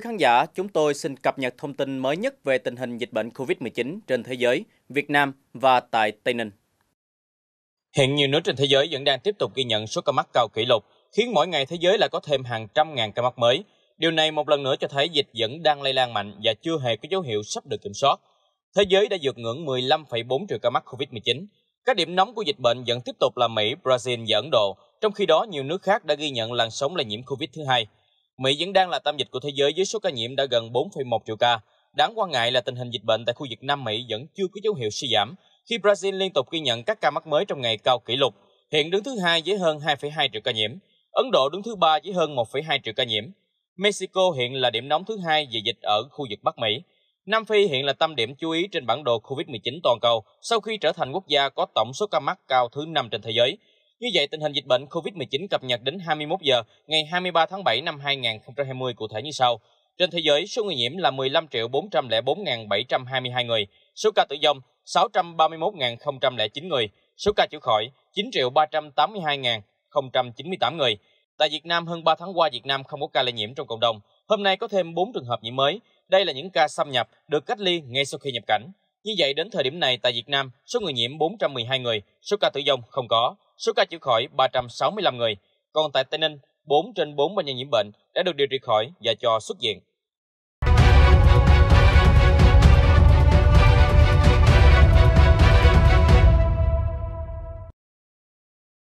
Quý khán giả, chúng tôi xin cập nhật thông tin mới nhất về tình hình dịch bệnh COVID-19 trên thế giới, Việt Nam và tại Tây Ninh. Hiện nhiều nước trên thế giới vẫn đang tiếp tục ghi nhận số ca mắc cao kỷ lục, khiến mỗi ngày thế giới lại có thêm hàng trăm ngàn ca mắc mới. Điều này một lần nữa cho thấy dịch vẫn đang lây lan mạnh và chưa hề có dấu hiệu sắp được kiểm soát. Thế giới đã vượt ngưỡng 15,4 triệu ca mắc COVID-19. Các điểm nóng của dịch bệnh vẫn tiếp tục là Mỹ, Brazil và Ấn Độ, trong khi đó nhiều nước khác đã ghi nhận làn sóng lây nhiễm COVID thứ hai. Mỹ vẫn đang là tâm dịch của thế giới với số ca nhiễm đã gần 4,1 triệu ca. Đáng quan ngại là tình hình dịch bệnh tại khu vực Nam Mỹ vẫn chưa có dấu hiệu suy giảm, khi Brazil liên tục ghi nhận các ca mắc mới trong ngày cao kỷ lục, hiện đứng thứ hai với hơn 2,2 triệu ca nhiễm. Ấn Độ đứng thứ ba với hơn 1,2 triệu ca nhiễm. Mexico hiện là điểm nóng thứ hai về dịch ở khu vực Bắc Mỹ. Nam Phi hiện là tâm điểm chú ý trên bản đồ COVID-19 toàn cầu sau khi trở thành quốc gia có tổng số ca mắc cao thứ năm trên thế giới. Như vậy, tình hình dịch bệnh COVID-19 cập nhật đến 21 giờ ngày 23 tháng 7 năm 2020 cụ thể như sau. Trên thế giới, số người nhiễm là 15 404.722 người, số ca tử vong 631.009 người, số ca chữa khỏi 9.382.098 người. Tại Việt Nam, hơn 3 tháng qua Việt Nam không có ca lây nhiễm trong cộng đồng. Hôm nay có thêm 4 trường hợp nhiễm mới. Đây là những ca xâm nhập được cách ly ngay sau khi nhập cảnh. Như vậy đến thời điểm này tại Việt Nam, số người nhiễm 412 người, số ca tử vong không có, số ca chữa khỏi 365 người. Còn tại Tây Ninh, 4 trên 4 bệnh nhân nhiễm bệnh đã được điều trị khỏi và cho xuất viện.